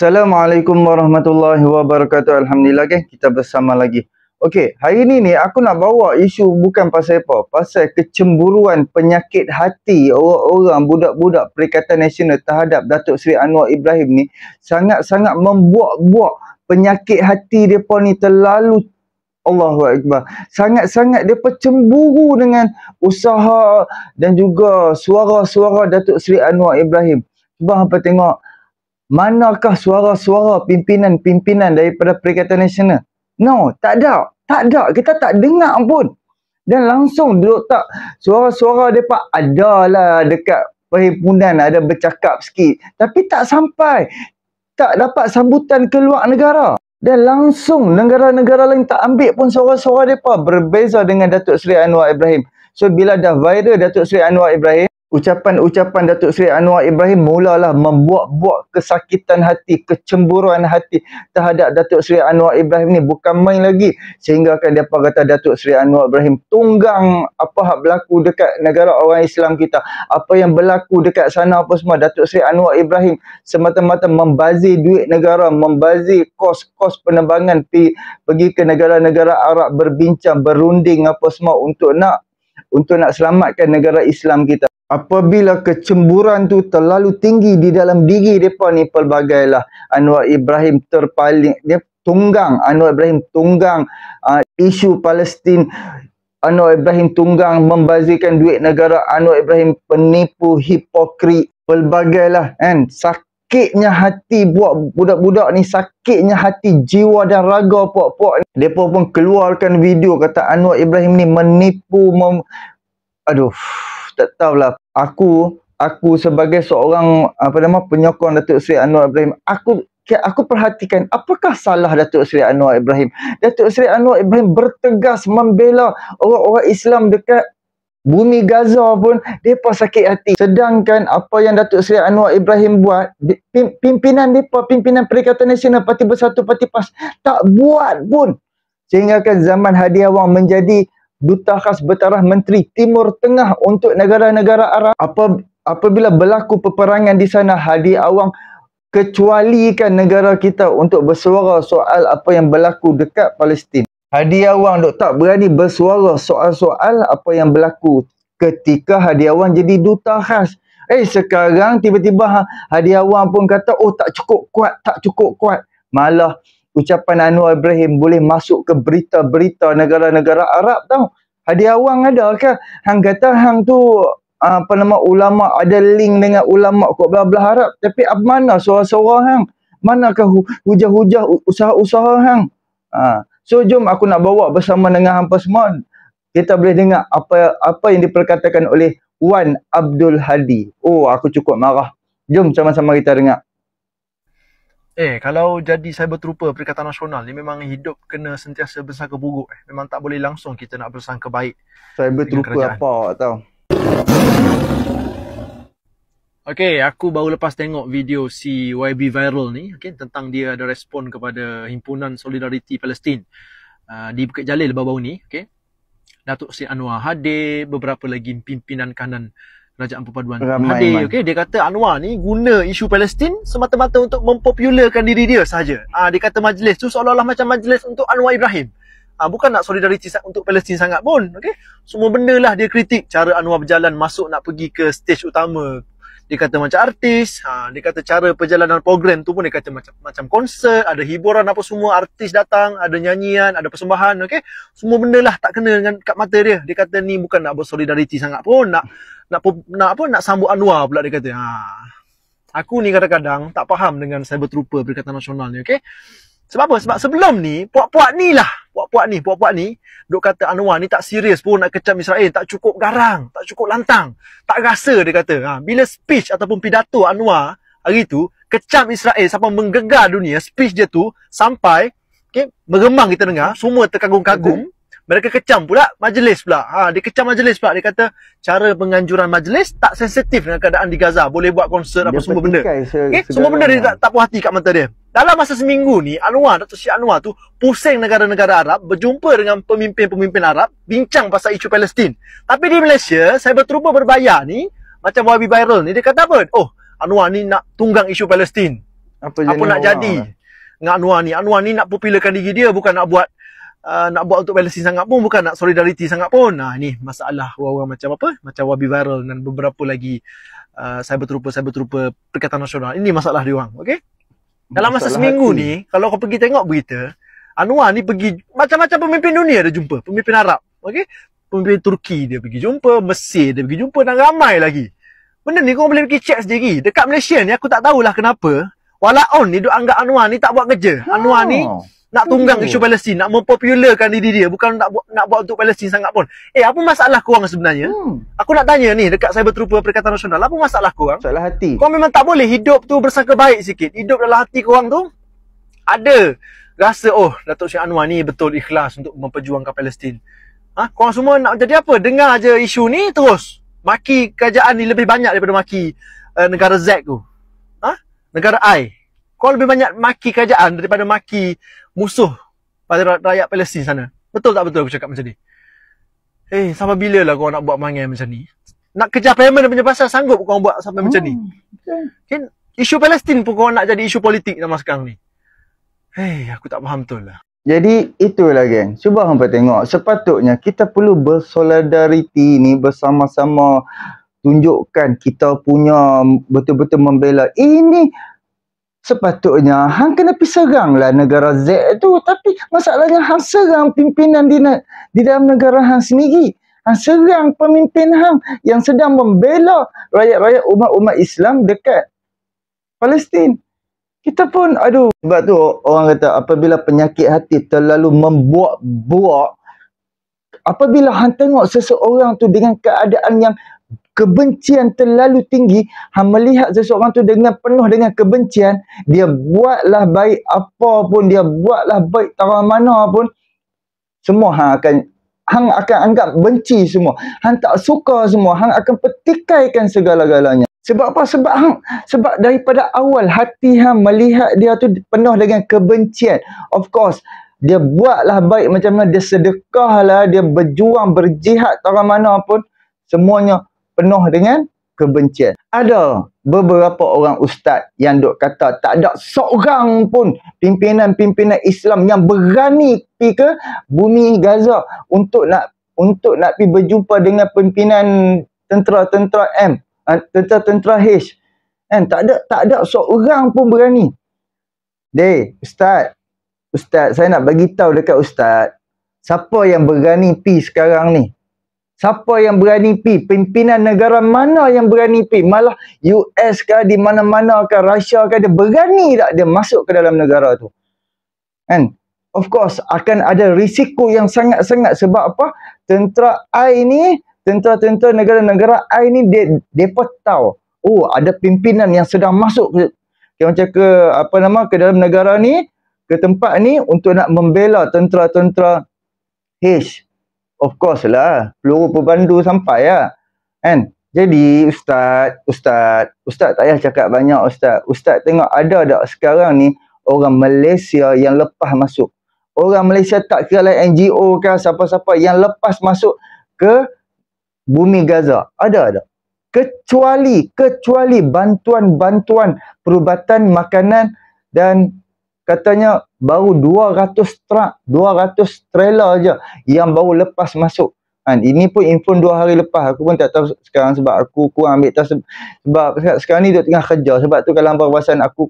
Assalamualaikum warahmatullahi wabarakatuh. Alhamdulillah okay? kita bersama lagi. Okey, hari ini ni aku nak bawa isu bukan pasal apa, pasal kecemburuan penyakit hati orang-orang budak-budak Perikatan Nasional terhadap Datuk Seri Anwar Ibrahim ni sangat-sangat membuak-buak penyakit hati depa ni terlalu Allahu Akbar. Sangat-sangat depa cemburu dengan usaha dan juga suara-suara Datuk Seri Anwar Ibrahim. Cuba hangpa tengok manakah suara-suara pimpinan-pimpinan daripada Perikatan Nasional? No, tak ada. Tak ada. Kita tak dengar pun. Dan langsung duduk tak suara-suara mereka lah dekat perhimpunan ada bercakap sikit. Tapi tak sampai. Tak dapat sambutan keluar negara. Dan langsung negara-negara lain tak ambil pun suara-suara mereka berbeza dengan Datuk Seri Anwar Ibrahim. So bila dah viral Datuk Seri Anwar Ibrahim, ucapan-ucapan Datuk Seri Anwar Ibrahim mulalah membuat-buat kesakitan hati, kecemburuan hati terhadap Datuk Seri Anwar Ibrahim ni bukan main lagi sehingga kan dia kata Datuk Seri Anwar Ibrahim tunggang apa yang berlaku dekat negara orang Islam kita apa yang berlaku dekat sana apa semua Datuk Seri Anwar Ibrahim semata-mata membazir duit negara membazir kos-kos penerbangan pi, pergi ke negara-negara Arab berbincang, berunding apa semua untuk nak untuk nak selamatkan negara Islam kita apabila kecemburan tu terlalu tinggi di dalam diri mereka ni pelbagailah Anwar Ibrahim terpaling dia tunggang Anwar Ibrahim tunggang uh, isu Palestin Anwar Ibrahim tunggang membazirkan duit negara Anwar Ibrahim penipu hipokrit pelbagailah kan sakitnya hati buat budak-budak ni sakitnya hati jiwa dan raga puak-puak ni mereka pun keluarkan video kata Anwar Ibrahim ni menipu mem aduh tak tahulah aku aku sebagai seorang apa nama penyokong Datuk Seri Anwar Ibrahim aku aku perhatikan apakah salah Datuk Seri Anwar Ibrahim Datuk Seri Anwar Ibrahim bertegas membela orang-orang Islam dekat bumi Gaza pun depa sakit hati sedangkan apa yang Datuk Seri Anwar Ibrahim buat pimpinan depa pimpinan Perikatan Nasional Parti Bersatu Parti PAS tak buat pun sehingga kan zaman Hadi Awang menjadi duta khas bertaraf menteri Timur Tengah untuk negara-negara Arab apa apabila berlaku peperangan di sana Hadi Awang kecualikan negara kita untuk bersuara soal apa yang berlaku dekat Palestin. Hadi Awang dok tak berani bersuara soal-soal apa yang berlaku ketika Hadi Awang jadi duta khas. Eh sekarang tiba-tiba Hadi Awang pun kata oh tak cukup kuat, tak cukup kuat. Malah ucapan Anwar Ibrahim boleh masuk ke berita-berita negara-negara Arab tau. Hadiah awang ada ke? Hang kata hang tu apa nama ulama ada link dengan ulama kok belah belah Arab tapi apa mana suara-suara hang manakah hujah-hujah usaha-usaha hang ha. so jom aku nak bawa bersama dengan hampa semua kita boleh dengar apa apa yang diperkatakan oleh Wan Abdul Hadi oh aku cukup marah jom sama-sama kita dengar Eh, kalau jadi cyber trooper Perikatan Nasional ni memang hidup kena sentiasa bersangka buruk. Eh. Memang tak boleh langsung kita nak bersangka baik. Cyber trooper kerajaan. apa awak tahu? Okay, aku baru lepas tengok video si YB Viral ni okay, tentang dia ada respon kepada Himpunan Solidariti Palestin uh, di Bukit Jalil baru-baru ni. Okay. Datuk Sri Anwar Hadi, beberapa lagi pimpinan kanan kerajaan perpaduan ramai, hadir ramai. okey dia kata Anwar ni guna isu Palestin semata-mata untuk mempopularkan diri dia saja ah ha, dia kata majlis tu seolah-olah macam majlis untuk Anwar Ibrahim ah ha, bukan nak solidariti untuk Palestin sangat pun okey semua benda lah dia kritik cara Anwar berjalan masuk nak pergi ke stage utama dia kata macam artis ha dia kata cara perjalanan program tu pun dia kata macam macam konsert ada hiburan apa semua artis datang ada nyanyian ada persembahan okey semua benda lah tak kena dengan kat mata dia dia kata ni bukan nak bersolidariti sangat pun nak nak nak apa nak sambut anwar pula dia kata ha aku ni kadang-kadang tak faham dengan cyber trooper perikatan nasional ni okey sebab apa? Sebab sebelum ni, puak-puak ni lah. Puak-puak ni, puak-puak ni. Duk kata Anwar ni tak serius pun nak kecam Israel. Tak cukup garang. Tak cukup lantang. Tak rasa dia kata. Ha, bila speech ataupun pidato Anwar hari tu, kecam Israel sampai menggegar dunia. Speech dia tu sampai okay, meremang kita dengar. Semua terkagum-kagum. Mereka kecam pula majlis pula. Ha, dia kecam majlis pula. Dia kata cara penganjuran majlis tak sensitif dengan keadaan di Gaza. Boleh buat konsert apa semua benda. okay? Semua benda dia tak, tak puas hati kat mata dia. Dalam masa seminggu ni, Anwar, Dr. Syed Anwar tu pusing negara-negara Arab, berjumpa dengan pemimpin-pemimpin Arab, bincang pasal isu Palestin. Tapi di Malaysia, saya berterupa berbayar ni, macam Wabi Viral ni, dia kata apa? Oh, Anwar ni nak tunggang isu Palestin. Apa, apa nak jadi? Dengan Anwar ni, Anwar ni nak popularkan diri dia, bukan nak buat uh, nak buat untuk Palestin sangat pun, bukan nak solidariti sangat pun. Nah, ni masalah orang-orang macam apa? Macam Wabi Viral dan beberapa lagi uh, saya berterupa-saya berterupa perkataan nasional. Ini masalah dia orang, okey? Dalam masa seminggu hati. ni, kalau kau pergi tengok berita, Anwar ni pergi macam-macam pemimpin dunia dia jumpa. Pemimpin Arab. Okay? Pemimpin Turki dia pergi jumpa. Mesir dia pergi jumpa. Dan ramai lagi. Benda ni kau boleh pergi check sendiri. Dekat Malaysia ni aku tak tahulah kenapa. Walau on, ni duk anggap Anwar ni tak buat kerja. Oh. Anwar ni oh. nak tunggang hmm. isu Palestin, nak mempopularkan diri dia bukan nak buat nak buat untuk Palestin sangat pun. Eh, apa masalah kau orang sebenarnya? Hmm. Aku nak tanya ni dekat Cyber Trooper Perikatan Nasional, apa masalah kau orang? Masalah hati. Kau memang tak boleh hidup tu bersangka baik sikit. Hidup dalam hati kau orang tu ada rasa oh, Datuk Syed Anwar ni betul ikhlas untuk memperjuangkan Palestin. Ha, kau orang semua nak jadi apa? Dengar aja isu ni terus. Maki kerajaan ni lebih banyak daripada maki uh, negara Z tu negara I. Kau lebih banyak maki kerajaan daripada maki musuh pada rakyat Palestin sana. Betul tak betul aku cakap macam ni? Eh, sampai bila lah kau nak buat mangai macam ni? Nak kejar payment punya pasal sanggup kau buat sampai hmm. macam ni? Hmm, kan isu Palestin pun kau nak jadi isu politik nama sekarang ni. Hei, eh, aku tak faham betul lah. Jadi itulah geng. Cuba hampa tengok. Sepatutnya kita perlu bersolidariti ni bersama-sama tunjukkan kita punya betul-betul membela ini sepatutnya hang kena pergi lah negara Z tu tapi masalahnya hang serang pimpinan di, di dalam negara hang sendiri hang serang pemimpin hang yang sedang membela rakyat-rakyat umat-umat Islam dekat Palestin kita pun aduh sebab tu orang kata apabila penyakit hati terlalu membuat buat apabila hang tengok seseorang tu dengan keadaan yang kebencian terlalu tinggi hang melihat seseorang tu dengan penuh dengan kebencian dia buatlah baik apa pun dia buatlah baik tak mana pun semua hang akan hang akan anggap benci semua hang tak suka semua hang akan petikaikan segala-galanya sebab apa sebab hang sebab daripada awal hati hang melihat dia tu penuh dengan kebencian of course dia buatlah baik macam mana dia sedekahlah dia berjuang berjihad tak mana pun semuanya penuh dengan kebencian. Ada beberapa orang ustaz yang duk kata tak ada seorang pun pimpinan-pimpinan Islam yang berani pergi ke bumi Gaza untuk nak untuk nak pergi berjumpa dengan pimpinan tentera-tentera M, eh, tentera-tentera H. Kan tak ada tak ada seorang pun berani. Dey, ustaz. Ustaz, saya nak bagi tahu dekat ustaz, siapa yang berani pergi sekarang ni? Siapa yang berani pi? Pimpinan negara mana yang berani pi? Malah US ke di mana-mana ke Rusia ke dia berani tak dia masuk ke dalam negara tu? Kan? Of course akan ada risiko yang sangat-sangat sebab apa? Tentera AI ni, tentera-tentera negara-negara AI ni dia depa tahu. Oh, ada pimpinan yang sedang masuk ke, ke macam ke apa nama ke dalam negara ni, ke tempat ni untuk nak membela tentera-tentera H Of course lah, peluru pebandu sampai lah. Kan? Jadi ustaz, ustaz, ustaz tak payah cakap banyak ustaz. Ustaz tengok ada tak sekarang ni orang Malaysia yang lepas masuk. Orang Malaysia tak kira lah NGO kah siapa-siapa yang lepas masuk ke bumi Gaza. Ada tak? Kecuali, kecuali bantuan-bantuan perubatan makanan dan katanya baru 200 truck 200 trailer aja yang baru lepas masuk kan ini pun info dua hari lepas aku pun tak tahu sekarang sebab aku kurang ambil tahu sebab sekarang ni duk tengah kerja sebab tu kalau perbasan aku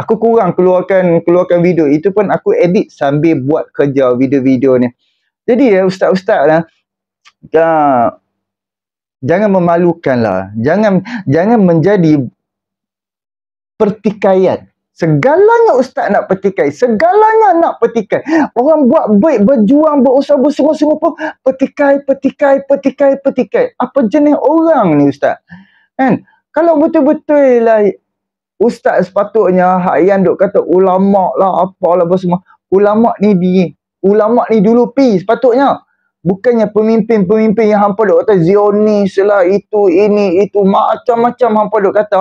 aku kurang keluarkan keluarkan video itu pun aku edit sambil buat kerja video-video ni jadi ya ustaz-ustaz lah eh, dah Jangan lah, Jangan jangan menjadi pertikaian Segalanya ustaz nak petikai. Segalanya nak petikai. Orang buat baik, berjuang, berusaha, bersungguh-sungguh pun petikai, petikai, petikai, petikai. Apa jenis orang ni ustaz? Kan? Kalau betul-betul lah ustaz sepatutnya hak yang duk kata ulama lah apalah apa semua. Ulama ni di ulama ni dulu pi sepatutnya. Bukannya pemimpin-pemimpin yang hampa duk kata zionis lah itu ini itu macam-macam hampa duk kata.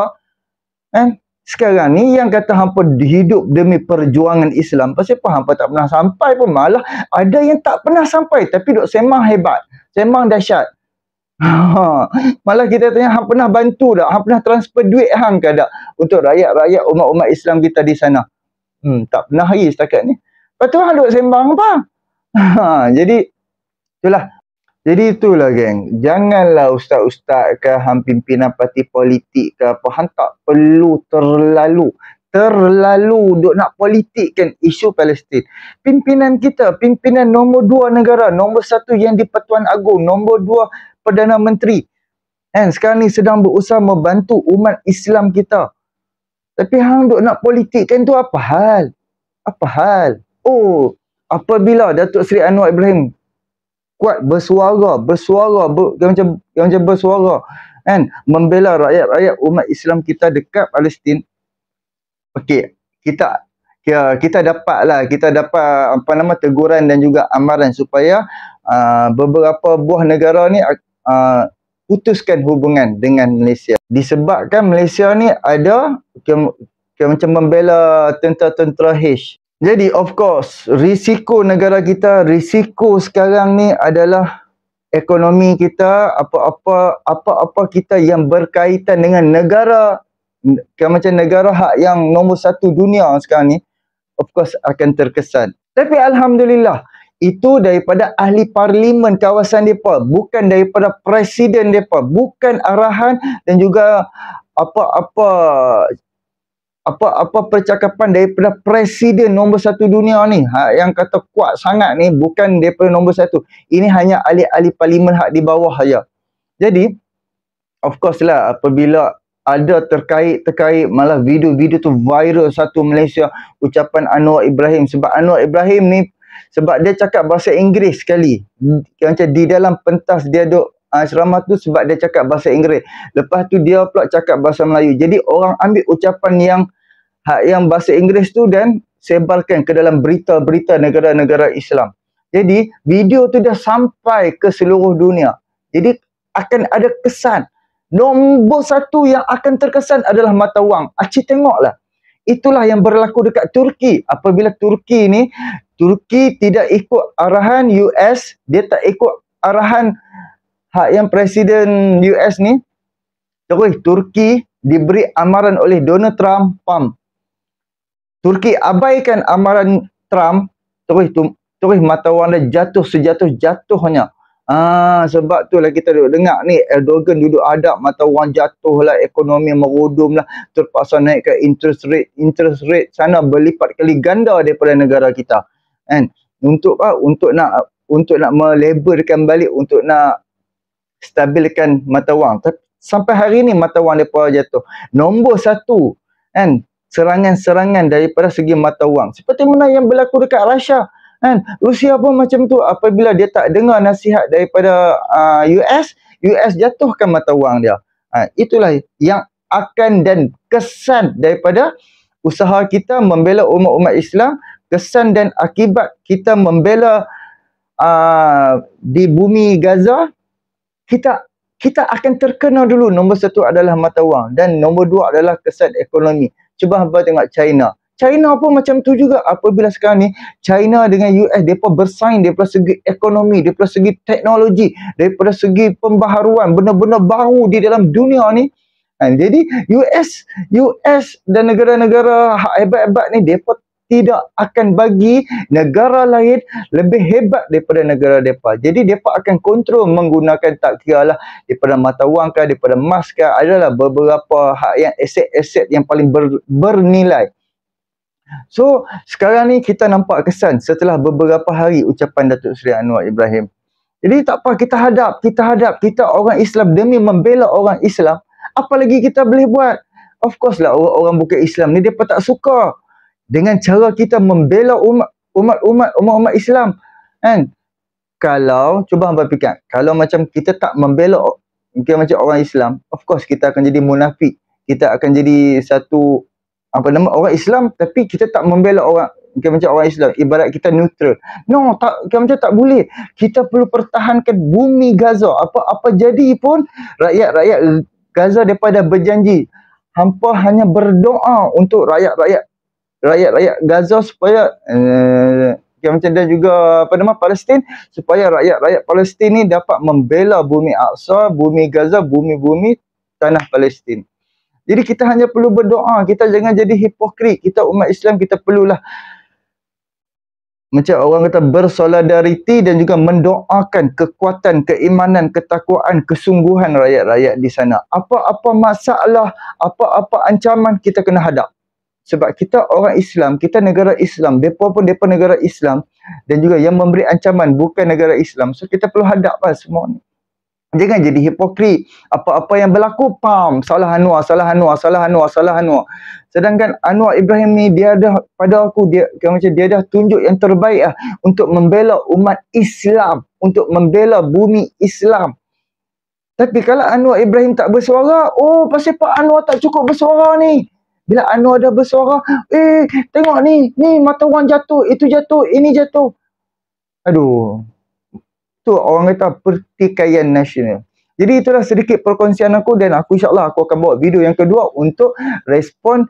Kan? Eh? sekarang ni yang kata hampa hidup demi perjuangan Islam pasti apa hampa tak pernah sampai pun malah ada yang tak pernah sampai tapi duk semang hebat semang dahsyat ha. malah kita tanya hampa pernah bantu tak hampa pernah transfer duit hang ke tak untuk rakyat-rakyat umat-umat Islam kita di sana hmm, tak pernah hari setakat ni lepas tu hang duk sembang apa ha, jadi itulah jadi itulah geng. Janganlah ustaz-ustaz ke hang pimpinan parti politik ke apa hang tak perlu terlalu terlalu duk nak politikkan isu Palestin. Pimpinan kita, pimpinan nombor dua negara, nombor satu yang di Pertuan Agong, nombor dua Perdana Menteri. Kan sekarang ni sedang berusaha membantu umat Islam kita. Tapi hang duk nak politikkan tu apa hal? Apa hal? Oh, apabila Datuk Seri Anwar Ibrahim kuat bersuara, bersuara ber, yang macam yang macam bersuara kan membela rakyat-rakyat umat Islam kita dekat Palestin. Okey, kita ya, kita dapatlah, kita dapat apa nama teguran dan juga amaran supaya uh, beberapa buah negara ni uh, putuskan hubungan dengan Malaysia. Disebabkan Malaysia ni ada okay, macam membela tentera-tentera H jadi of course risiko negara kita, risiko sekarang ni adalah ekonomi kita, apa-apa apa-apa kita yang berkaitan dengan negara macam negara hak yang nombor satu dunia sekarang ni of course akan terkesan. Tapi Alhamdulillah itu daripada ahli parlimen kawasan mereka bukan daripada presiden mereka bukan arahan dan juga apa-apa apa-apa percakapan daripada presiden nombor satu dunia ni ha, yang kata kuat sangat ni bukan daripada nombor satu ini hanya ahli-ahli parlimen hak di bawah saja ya. jadi of course lah apabila ada terkait-terkait malah video-video tu viral satu Malaysia ucapan Anwar Ibrahim sebab Anwar Ibrahim ni sebab dia cakap bahasa Inggeris sekali macam di dalam pentas dia duduk ah, asrama tu sebab dia cakap bahasa Inggeris. Lepas tu dia pula cakap bahasa Melayu. Jadi orang ambil ucapan yang hak yang bahasa Inggeris tu dan sebarkan ke dalam berita-berita negara-negara Islam. Jadi video tu dah sampai ke seluruh dunia. Jadi akan ada kesan. Nombor satu yang akan terkesan adalah mata wang. Acik ah, tengoklah. Itulah yang berlaku dekat Turki. Apabila Turki ni, Turki tidak ikut arahan US, dia tak ikut arahan hak yang presiden US ni. Terus Turki diberi amaran oleh Donald Trump, pump, Turki abaikan amaran Trump terus terus mata orang dah jatuh sejatuh-jatuhnya. Ah ha, sebab tu lah kita duduk dengar ni Erdogan duduk adab mata orang jatuh lah ekonomi merudum lah terpaksa naikkan interest rate interest rate sana berlipat kali ganda daripada negara kita kan untuk apa ah, untuk nak untuk nak melebarkan balik untuk nak stabilkan mata wang sampai hari ni mata wang depa jatuh nombor satu kan serangan-serangan daripada segi mata wang seperti mana yang berlaku dekat Russia kan Rusia pun macam tu apabila dia tak dengar nasihat daripada uh, US US jatuhkan mata wang dia ha, itulah yang akan dan kesan daripada usaha kita membela umat-umat Islam kesan dan akibat kita membela uh, di bumi Gaza kita kita akan terkena dulu nombor satu adalah mata wang dan nombor dua adalah kesan ekonomi Cuba hamba tengok China. China pun macam tu juga apabila sekarang ni China dengan US depa bersaing daripada segi ekonomi, daripada segi teknologi, daripada segi pembaharuan benar-benar baru di dalam dunia ni. Ha, jadi US, US dan negara-negara hebat-hebat ni depa tidak akan bagi negara lain lebih hebat daripada negara mereka. Jadi mereka akan kontrol menggunakan tak kira lah daripada mata wang kah, daripada mask kah, adalah beberapa hak yang aset-aset yang paling ber, bernilai. So sekarang ni kita nampak kesan setelah beberapa hari ucapan Datuk Seri Anwar Ibrahim. Jadi tak apa kita hadap, kita hadap, kita orang Islam demi membela orang Islam. Apa lagi kita boleh buat? Of course lah orang-orang bukan Islam ni dia tak suka dengan cara kita membela umat-umat umat-umat Islam kan kalau cuba hangpa fikir kalau macam kita tak membela okay, macam orang Islam of course kita akan jadi munafik kita akan jadi satu apa nama orang Islam tapi kita tak membela orang okay, macam orang Islam ibarat kita neutral no tak okay, macam tak boleh kita perlu pertahankan bumi Gaza apa apa jadi pun rakyat-rakyat Gaza daripada berjanji hampa hanya berdoa untuk rakyat-rakyat rakyat-rakyat Gaza supaya uh, yang macam dia juga apa nama Palestin supaya rakyat-rakyat Palestin ni dapat membela bumi Aqsa, bumi Gaza, bumi-bumi tanah Palestin. Jadi kita hanya perlu berdoa, kita jangan jadi hipokrit. Kita umat Islam kita perlulah macam orang kata bersolidariti dan juga mendoakan kekuatan, keimanan, ketakwaan, kesungguhan rakyat-rakyat di sana. Apa-apa masalah, apa-apa ancaman kita kena hadap sebab kita orang Islam, kita negara Islam, mereka pun mereka negara Islam dan juga yang memberi ancaman bukan negara Islam. So kita perlu hadaplah semua ni. Jangan jadi hipokrit. Apa-apa yang berlaku, pam, salah Anwar, salah Anwar, salah Anwar, salah Anwar. Sedangkan Anwar Ibrahim ni dia dah pada aku dia kan macam dia dah tunjuk yang terbaik lah untuk membela umat Islam, untuk membela bumi Islam. Tapi kalau Anwar Ibrahim tak bersuara, oh pasal Pak Anwar tak cukup bersuara ni. Bila Anwar dah bersuara, eh tengok ni, ni mata orang jatuh, itu jatuh, ini jatuh. Aduh. Tu orang kata pertikaian nasional. Jadi itulah sedikit perkongsian aku dan aku insyaAllah aku akan buat video yang kedua untuk respon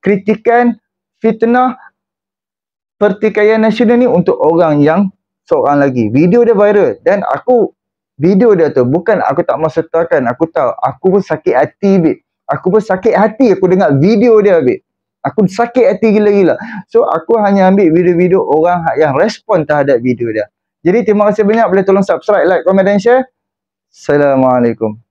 kritikan fitnah pertikaian nasional ni untuk orang yang seorang lagi. Video dia viral dan aku video dia tu bukan aku tak mahu sertakan. Aku tahu aku pun sakit hati bit aku pun sakit hati aku dengar video dia habis aku sakit hati gila-gila so aku hanya ambil video-video orang yang respon terhadap video dia jadi terima kasih banyak boleh tolong subscribe like komen dan share assalamualaikum